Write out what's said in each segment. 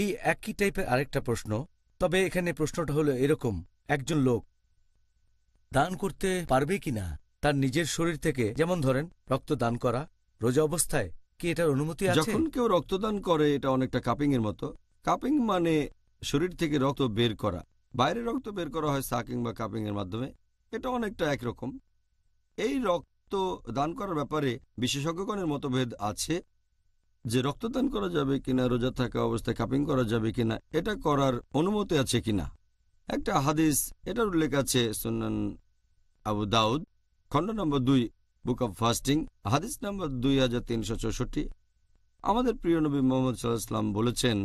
এই একই টাইপের আরেকটা প্রশ্ন তবে এখানে প্রশ্নটা হলো এরকম একজন লোক দান করতে পারবে কি না তার নিজের শরীর থেকে যেমন ধরেন রক্ত দান করা রোজা অবস্থায় কি এটার অনুমতি আছে যখন কেউ রক্তদান করে এটা অনেকটা কাপিং এর মতো কাপিং মানে শরীর থেকে রক্ত বের করা বাইরে রক্ত বের করা হয় সাকিং বা কাপিং এর মাধ্যমে এটা অনেকটা একরকম এই রক্ত দান করার ব্যাপারে বিশেষজ্ঞগণের মতভেদ আছে যে রক্তদান করা যাবে কিনা রোজা থাকা অবস্থায় কাপিং করা যাবে কিনা এটা করার অনুমতি আছে কিনা একটা হাদিস এটার উল্লেখ আছে সুনান আবু দাউদ খণ্ড নম্বর দুই বুক অব ফাস্টিং হাদিস নম্বর দুই হাজার তিনশো চৌষট্টি আমাদের প্রিয় নবী মোহাম্মদ সাল্লাহাম বলেছেন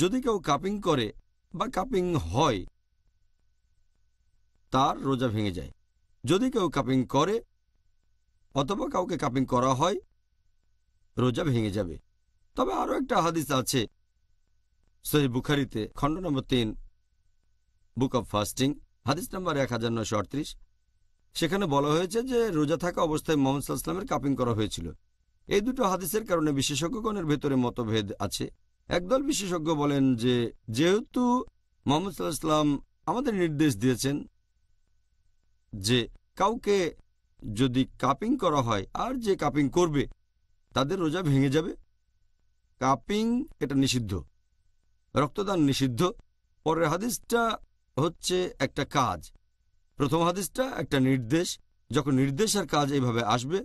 যদি কেউ কাপিং করে বা কাপিং হয় তার রোজা ভেঙে যায় যদি কেউ কাপিং করে অথবা কাউকে কাপিং করা হয় রোজা ভেঙে যাবে তবে আরও একটা হাদিস আছে সহি বুখারিতে খণ্ড নম্বর তিন বুক অব ফাস্টিং হাদিস নম্বর এক হাজার নয়শো আটত্রিশ সেখানে বলা হয়েছে যে রোজা থাকা অবস্থায় মোহাম্মদ সাল্লামের কাপিং করা হয়েছিল এই দুটো হাদিসের কারণে বিশেষজ্ঞগণের ভেতরে মতভেদ আছে একদল বিশেষজ্ঞ বলেন যে যেহেতু মোহাম্মদ সাল্লাহাম আমাদের নির্দেশ দিয়েছেন যে কাউকে যদি কাপিং করা হয় আর যে কাপিং করবে তাদের রোজা ভেঙে যাবে কাপিং এটা নিষিদ্ধ রক্তদান নিষিদ্ধ পরের হাদিসটা হচ্ছে একটা কাজ প্রথম হাদিসটা একটা নির্দেশ যখন নির্দেশ আর কাজ এইভাবে আসবে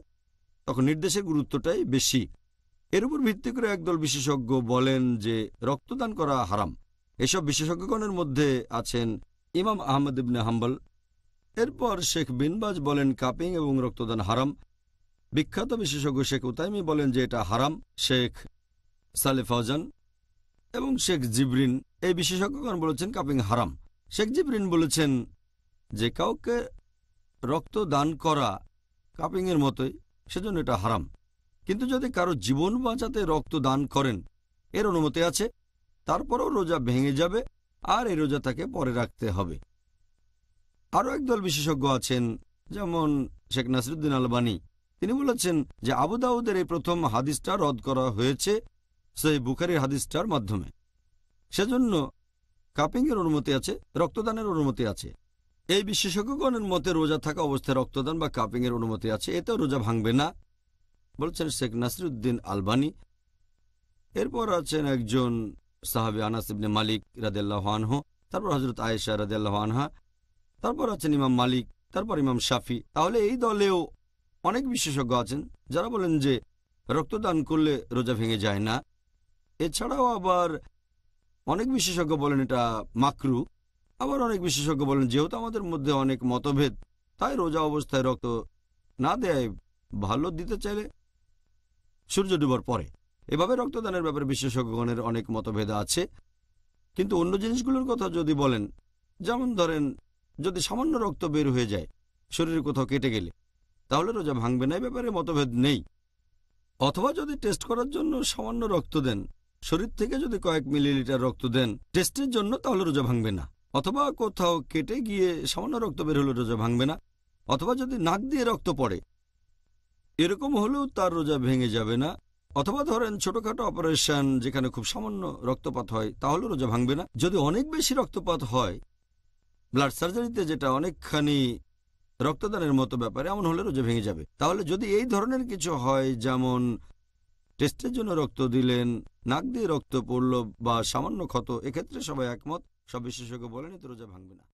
তখন নির্দেশের গুরুত্বটাই বেশি এর উপর ভিত্তি করে একদল বিশেষজ্ঞ বলেন যে রক্তদান করা হারাম এসব বিশেষজ্ঞগণের মধ্যে আছেন ইমাম আহমদ ইবনে হাম্বল এরপর শেখ বিনবাজ বলেন কাপিং এবং রক্তদান হারাম বিখ্যাত বিশেষজ্ঞ শেখ উতাইমি বলেন যে এটা হারাম শেখ সালে ফৌজান এবং শেখ জিবরিন এই বিশেষজ্ঞগণ বলেছেন কাপিং হারাম শেখ জিবরিন বলেছেন যে কাউকে রক্ত দান করা কাপিংয়ের মতোই সেজন্য এটা হারাম কিন্তু যদি কারো জীবন বাঁচাতে রক্ত দান করেন এর অনুমতি আছে তারপরও রোজা ভেঙে যাবে আর এই রোজা তাকে পরে রাখতে হবে আরও একদল বিশেষজ্ঞ আছেন যেমন শেখ নাসিরুদ্দিন আলবানী তিনি বলেছেন যে আবু দাউদের এই প্রথম হাদিসটা রদ করা হয়েছে সেই বুখারির হাদিসটার মাধ্যমে সেজন্য কাপিংয়ের অনুমতি আছে রক্তদানের অনুমতি আছে এই বিশেষজ্ঞগণের মতে রোজা থাকা অবস্থায় রক্তদান বা কাপিংয়ের অনুমতি আছে এতেও রোজা ভাঙবে না বলছেন শেখ নাসিরুদ্দিন আলবানি এরপর আছেন একজন সাহাবি আনাস ইবনে মালিক রাদেল্লাহ আনহ তারপর হজরত আয়েশা রাদেল্লাহ আনহা তারপর আছেন ইমাম মালিক তারপর ইমাম শাফি তাহলে এই দলেও অনেক বিশেষজ্ঞ আছেন যারা বলেন যে রক্তদান করলে রোজা ভেঙে যায় না এছাড়াও আবার অনেক বিশেষজ্ঞ বলেন এটা মাকরু আবার অনেক বিশেষজ্ঞ বলেন যেহেতু আমাদের মধ্যে অনেক মতভেদ তাই রোজা অবস্থায় রক্ত না দেয় ভালো দিতে চাইলে সূর্য ডুবার পরে এভাবে রক্তদানের ব্যাপারে বিশেষজ্ঞগণের অনেক মতভেদ আছে কিন্তু অন্য জিনিসগুলোর কথা যদি বলেন যেমন ধরেন যদি সামান্য রক্ত বের হয়ে যায় শরীরে কোথাও কেটে গেলে তাহলে রোজা ভাঙবে না ব্যাপারে মতভেদ নেই অথবা যদি টেস্ট করার জন্য সামান্য রক্ত দেন শরীর থেকে যদি কয়েক মিলিলিটার রক্ত দেন টেস্টের জন্য তাহলে রোজা ভাঙবে না অথবা কোথাও কেটে গিয়ে সামান্য রক্ত বের হলে রোজা ভাঙবে না অথবা যদি নাক দিয়ে রক্ত পড়ে এরকম হলেও তার রোজা ভেঙে যাবে না অথবা ধরেন ছোটখাটো অপারেশন যেখানে খুব সামান্য রক্তপাত হয় তাহলে রোজা ভাঙবে না যদি অনেক বেশি রক্তপাত হয় ব্লাড সার্জারিতে যেটা অনেকখানি রক্তদানের মতো ব্যাপারে এমন হলে রোজা ভেঙে যাবে তাহলে যদি এই ধরনের কিছু হয় যেমন টেস্টের জন্য রক্ত দিলেন নাক দিয়ে রক্ত পড়ল বা সামান্য ক্ষত এক্ষেত্রে সবাই একমত সব বিশেষজ্ঞ বলেন এতে রোজা ভাঙবে না